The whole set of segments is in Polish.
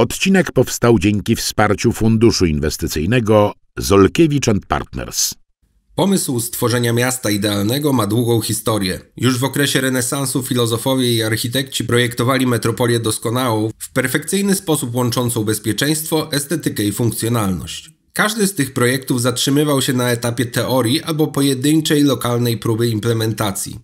Odcinek powstał dzięki wsparciu Funduszu Inwestycyjnego Zolkiewicz Partners. Pomysł stworzenia miasta idealnego ma długą historię. Już w okresie renesansu filozofowie i architekci projektowali metropolię doskonałą, w perfekcyjny sposób łączącą bezpieczeństwo, estetykę i funkcjonalność. Każdy z tych projektów zatrzymywał się na etapie teorii albo pojedynczej lokalnej próby implementacji.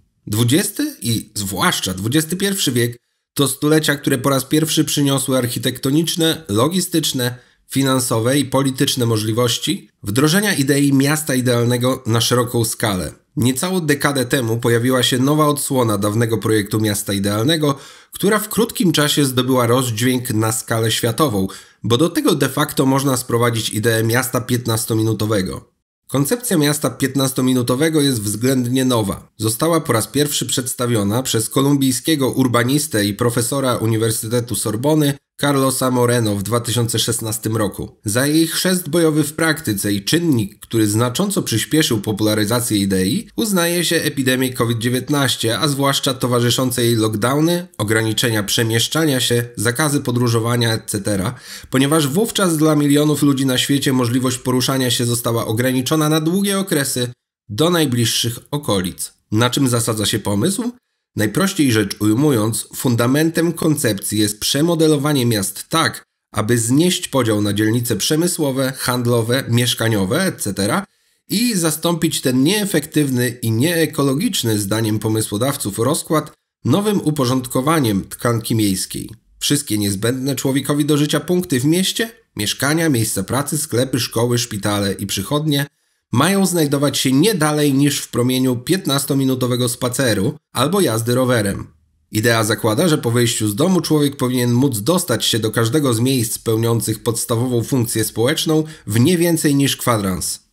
XX i zwłaszcza XXI wiek to stulecia, które po raz pierwszy przyniosły architektoniczne, logistyczne, finansowe i polityczne możliwości wdrożenia idei miasta idealnego na szeroką skalę. Niecałą dekadę temu pojawiła się nowa odsłona dawnego projektu miasta idealnego, która w krótkim czasie zdobyła rozdźwięk na skalę światową, bo do tego de facto można sprowadzić ideę miasta 15-minutowego. Koncepcja miasta 15-minutowego jest względnie nowa. Została po raz pierwszy przedstawiona przez kolumbijskiego urbanistę i profesora Uniwersytetu Sorbony Carlosa Moreno w 2016 roku. Za jej chrzest bojowy w praktyce i czynnik, który znacząco przyspieszył popularyzację idei, uznaje się epidemię COVID-19, a zwłaszcza towarzyszące jej lockdowny, ograniczenia przemieszczania się, zakazy podróżowania, etc., ponieważ wówczas dla milionów ludzi na świecie możliwość poruszania się została ograniczona na długie okresy do najbliższych okolic. Na czym zasadza się pomysł? Najprościej rzecz ujmując, fundamentem koncepcji jest przemodelowanie miast tak, aby znieść podział na dzielnice przemysłowe, handlowe, mieszkaniowe, etc. i zastąpić ten nieefektywny i nieekologiczny, zdaniem pomysłodawców, rozkład nowym uporządkowaniem tkanki miejskiej. Wszystkie niezbędne człowiekowi do życia punkty w mieście mieszkania, miejsca pracy, sklepy, szkoły, szpitale i przychodnie mają znajdować się nie dalej niż w promieniu 15-minutowego spaceru albo jazdy rowerem. Idea zakłada, że po wyjściu z domu człowiek powinien móc dostać się do każdego z miejsc pełniących podstawową funkcję społeczną w nie więcej niż kwadrans.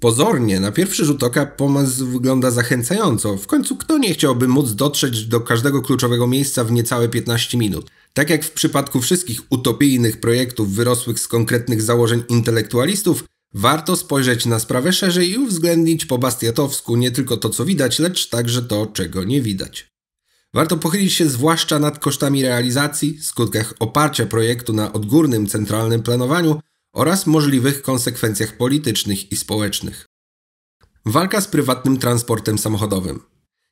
Pozornie, na pierwszy rzut oka pomysł wygląda zachęcająco. W końcu kto nie chciałby móc dotrzeć do każdego kluczowego miejsca w niecałe 15 minut? Tak jak w przypadku wszystkich utopijnych projektów wyrosłych z konkretnych założeń intelektualistów, Warto spojrzeć na sprawę szerzej i uwzględnić po bastiatowsku nie tylko to, co widać, lecz także to, czego nie widać. Warto pochylić się zwłaszcza nad kosztami realizacji, skutkach oparcia projektu na odgórnym centralnym planowaniu oraz możliwych konsekwencjach politycznych i społecznych. Walka z prywatnym transportem samochodowym.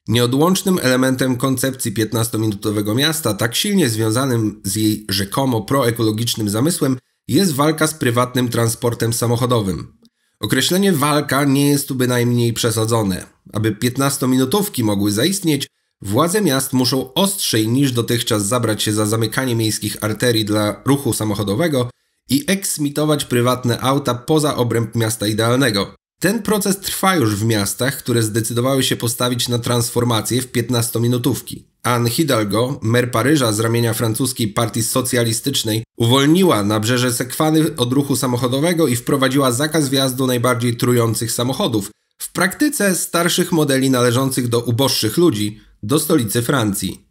Nieodłącznym elementem koncepcji 15-minutowego miasta, tak silnie związanym z jej rzekomo proekologicznym zamysłem, jest walka z prywatnym transportem samochodowym. Określenie walka nie jest tu bynajmniej przesadzone. Aby 15-minutówki mogły zaistnieć, władze miast muszą ostrzej niż dotychczas zabrać się za zamykanie miejskich arterii dla ruchu samochodowego i eksmitować prywatne auta poza obręb miasta idealnego. Ten proces trwa już w miastach, które zdecydowały się postawić na transformację w 15-minutówki. Anne Hidalgo, mer Paryża z ramienia francuskiej partii socjalistycznej, uwolniła nabrzeże Sekwany od ruchu samochodowego i wprowadziła zakaz wjazdu najbardziej trujących samochodów, w praktyce starszych modeli należących do uboższych ludzi, do stolicy Francji.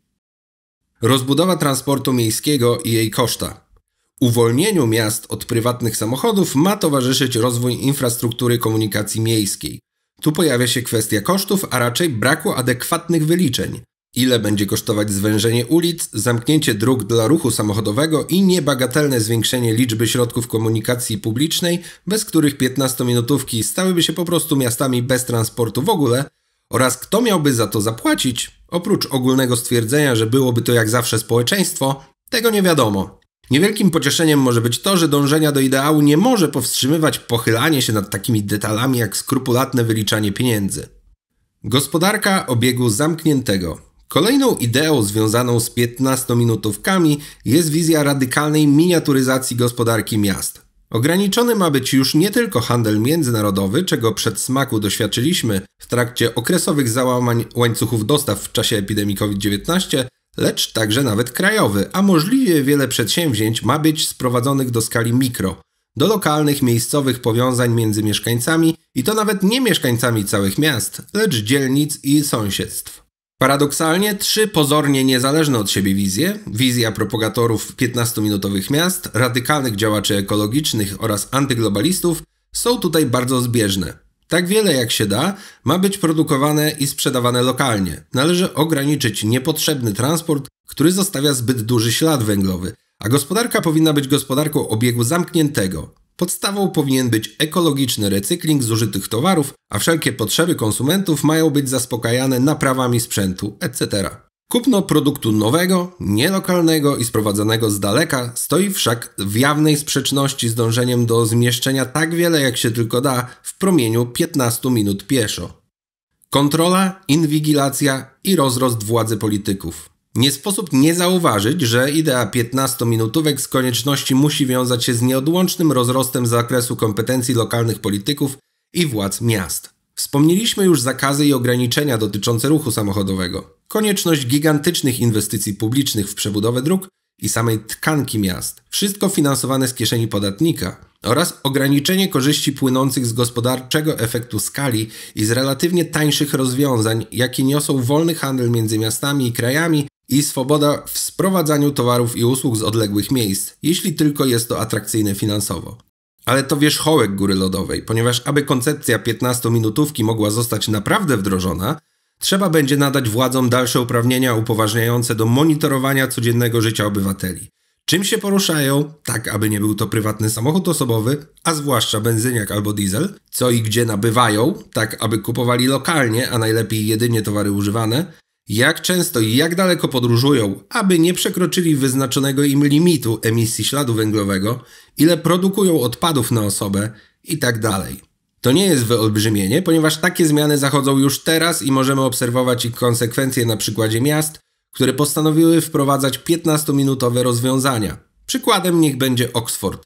Rozbudowa transportu miejskiego i jej koszta. Uwolnieniu miast od prywatnych samochodów ma towarzyszyć rozwój infrastruktury komunikacji miejskiej. Tu pojawia się kwestia kosztów, a raczej braku adekwatnych wyliczeń – Ile będzie kosztować zwężenie ulic, zamknięcie dróg dla ruchu samochodowego i niebagatelne zwiększenie liczby środków komunikacji publicznej, bez których 15-minutówki stałyby się po prostu miastami bez transportu w ogóle, oraz kto miałby za to zapłacić, oprócz ogólnego stwierdzenia, że byłoby to jak zawsze społeczeństwo, tego nie wiadomo. Niewielkim pocieszeniem może być to, że dążenia do ideału nie może powstrzymywać pochylanie się nad takimi detalami jak skrupulatne wyliczanie pieniędzy. Gospodarka obiegu zamkniętego Kolejną ideą związaną z 15-minutówkami jest wizja radykalnej miniaturyzacji gospodarki miast. Ograniczony ma być już nie tylko handel międzynarodowy, czego przed smaku doświadczyliśmy w trakcie okresowych załamań łańcuchów dostaw w czasie epidemii COVID-19, lecz także nawet krajowy, a możliwie wiele przedsięwzięć ma być sprowadzonych do skali mikro, do lokalnych, miejscowych powiązań między mieszkańcami i to nawet nie mieszkańcami całych miast, lecz dzielnic i sąsiedztw. Paradoksalnie trzy pozornie niezależne od siebie wizje wizja propagatorów 15-minutowych miast, radykalnych działaczy ekologicznych oraz antyglobalistów są tutaj bardzo zbieżne. Tak wiele jak się da ma być produkowane i sprzedawane lokalnie. Należy ograniczyć niepotrzebny transport, który zostawia zbyt duży ślad węglowy, a gospodarka powinna być gospodarką obiegu zamkniętego. Podstawą powinien być ekologiczny recykling zużytych towarów, a wszelkie potrzeby konsumentów mają być zaspokajane naprawami sprzętu, etc. Kupno produktu nowego, nielokalnego i sprowadzanego z daleka stoi wszak w jawnej sprzeczności z dążeniem do zmieszczenia tak wiele jak się tylko da w promieniu 15 minut pieszo. Kontrola, inwigilacja i rozrost władzy polityków. Nie sposób nie zauważyć, że idea 15-minutówek z konieczności musi wiązać się z nieodłącznym rozrostem zakresu kompetencji lokalnych polityków i władz miast. Wspomnieliśmy już zakazy i ograniczenia dotyczące ruchu samochodowego, konieczność gigantycznych inwestycji publicznych w przebudowę dróg i samej tkanki miast, wszystko finansowane z kieszeni podatnika oraz ograniczenie korzyści płynących z gospodarczego efektu skali i z relatywnie tańszych rozwiązań, jakie niosą wolny handel między miastami i krajami i swoboda w sprowadzaniu towarów i usług z odległych miejsc, jeśli tylko jest to atrakcyjne finansowo. Ale to wierzchołek góry lodowej, ponieważ aby koncepcja 15-minutówki mogła zostać naprawdę wdrożona, trzeba będzie nadać władzom dalsze uprawnienia upoważniające do monitorowania codziennego życia obywateli. Czym się poruszają, tak aby nie był to prywatny samochód osobowy, a zwłaszcza benzyniak albo diesel, co i gdzie nabywają, tak aby kupowali lokalnie, a najlepiej jedynie towary używane, jak często i jak daleko podróżują, aby nie przekroczyli wyznaczonego im limitu emisji śladu węglowego, ile produkują odpadów na osobę itd. Tak to nie jest wyolbrzymienie, ponieważ takie zmiany zachodzą już teraz i możemy obserwować ich konsekwencje na przykładzie miast, które postanowiły wprowadzać 15-minutowe rozwiązania. Przykładem niech będzie Oxford.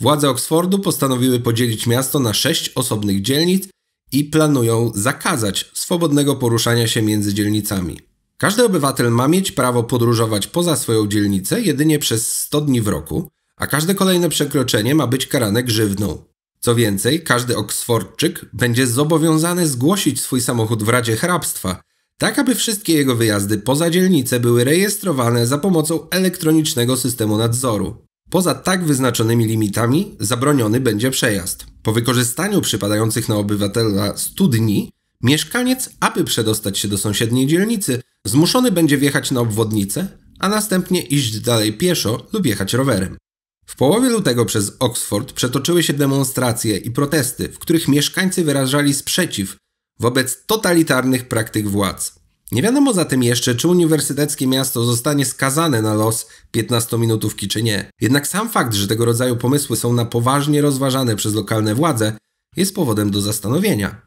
Władze Oxfordu postanowiły podzielić miasto na sześć osobnych dzielnic i planują zakazać swobodnego poruszania się między dzielnicami. Każdy obywatel ma mieć prawo podróżować poza swoją dzielnicę jedynie przez 100 dni w roku, a każde kolejne przekroczenie ma być karane grzywną. Co więcej, każdy Oksfordczyk będzie zobowiązany zgłosić swój samochód w Radzie Hrabstwa, tak aby wszystkie jego wyjazdy poza dzielnicę były rejestrowane za pomocą elektronicznego systemu nadzoru. Poza tak wyznaczonymi limitami zabroniony będzie przejazd. Po wykorzystaniu przypadających na obywatela 100 dni, mieszkaniec, aby przedostać się do sąsiedniej dzielnicy, zmuszony będzie wjechać na obwodnicę, a następnie iść dalej pieszo lub jechać rowerem. W połowie lutego przez Oxford przetoczyły się demonstracje i protesty, w których mieszkańcy wyrażali sprzeciw wobec totalitarnych praktyk władz. Nie wiadomo zatem jeszcze, czy uniwersyteckie miasto zostanie skazane na los 15-minutówki czy nie. Jednak sam fakt, że tego rodzaju pomysły są na poważnie rozważane przez lokalne władze, jest powodem do zastanowienia.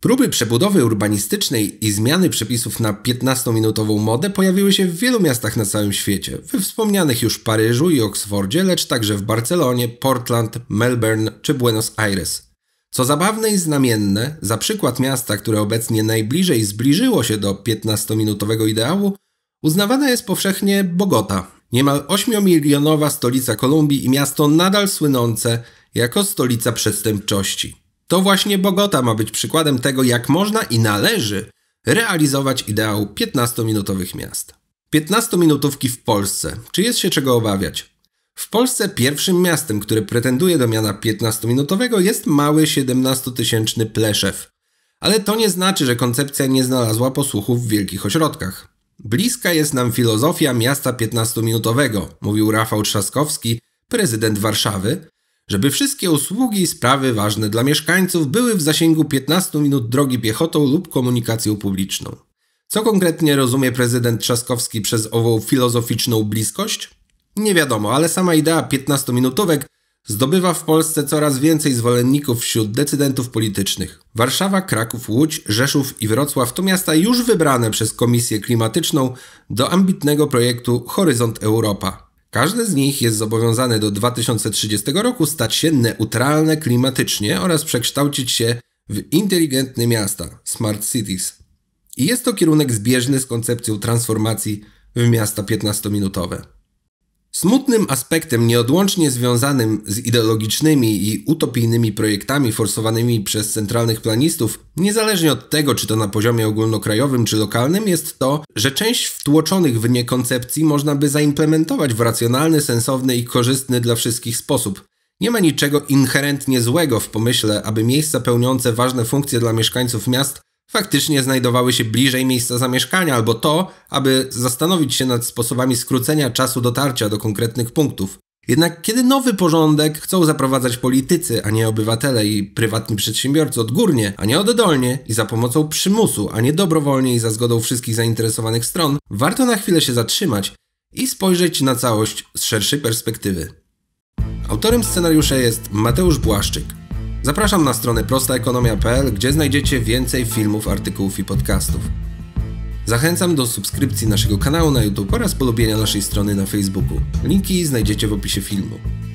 Próby przebudowy urbanistycznej i zmiany przepisów na 15-minutową modę pojawiły się w wielu miastach na całym świecie, we wspomnianych już Paryżu i Oksfordzie, lecz także w Barcelonie, Portland, Melbourne czy Buenos Aires. Co zabawne i znamienne, za przykład miasta, które obecnie najbliżej zbliżyło się do 15-minutowego ideału, uznawana jest powszechnie Bogota, niemal 8-milionowa stolica Kolumbii i miasto nadal słynące jako stolica przestępczości. To właśnie Bogota ma być przykładem tego, jak można i należy realizować ideał 15-minutowych miast. 15-minutówki w Polsce. Czy jest się czego obawiać? W Polsce pierwszym miastem, które pretenduje do miana 15-minutowego jest mały 17-tysięczny Pleszew. Ale to nie znaczy, że koncepcja nie znalazła posłuchów w wielkich ośrodkach. Bliska jest nam filozofia miasta 15-minutowego, mówił Rafał Trzaskowski, prezydent Warszawy, żeby wszystkie usługi i sprawy ważne dla mieszkańców były w zasięgu 15 minut drogi piechotą lub komunikacją publiczną. Co konkretnie rozumie prezydent Trzaskowski przez ową filozoficzną bliskość? Nie wiadomo, ale sama idea 15-minutówek zdobywa w Polsce coraz więcej zwolenników wśród decydentów politycznych. Warszawa, Kraków, Łódź, Rzeszów i Wrocław to miasta już wybrane przez Komisję Klimatyczną do ambitnego projektu Horyzont Europa. Każde z nich jest zobowiązane do 2030 roku stać się neutralne klimatycznie oraz przekształcić się w inteligentne miasta Smart Cities. I jest to kierunek zbieżny z koncepcją transformacji w miasta 15-minutowe. Smutnym aspektem nieodłącznie związanym z ideologicznymi i utopijnymi projektami forsowanymi przez centralnych planistów, niezależnie od tego, czy to na poziomie ogólnokrajowym czy lokalnym, jest to, że część wtłoczonych w nie koncepcji można by zaimplementować w racjonalny, sensowny i korzystny dla wszystkich sposób. Nie ma niczego inherentnie złego w pomyśle, aby miejsca pełniące ważne funkcje dla mieszkańców miast faktycznie znajdowały się bliżej miejsca zamieszkania, albo to, aby zastanowić się nad sposobami skrócenia czasu dotarcia do konkretnych punktów. Jednak kiedy nowy porządek chcą zaprowadzać politycy, a nie obywatele i prywatni przedsiębiorcy odgórnie, a nie oddolnie i za pomocą przymusu, a nie dobrowolnie i za zgodą wszystkich zainteresowanych stron, warto na chwilę się zatrzymać i spojrzeć na całość z szerszej perspektywy. Autorem scenariusza jest Mateusz Błaszczyk. Zapraszam na stronę prostaekonomia.pl, gdzie znajdziecie więcej filmów, artykułów i podcastów. Zachęcam do subskrypcji naszego kanału na YouTube oraz polubienia naszej strony na Facebooku. Linki znajdziecie w opisie filmu.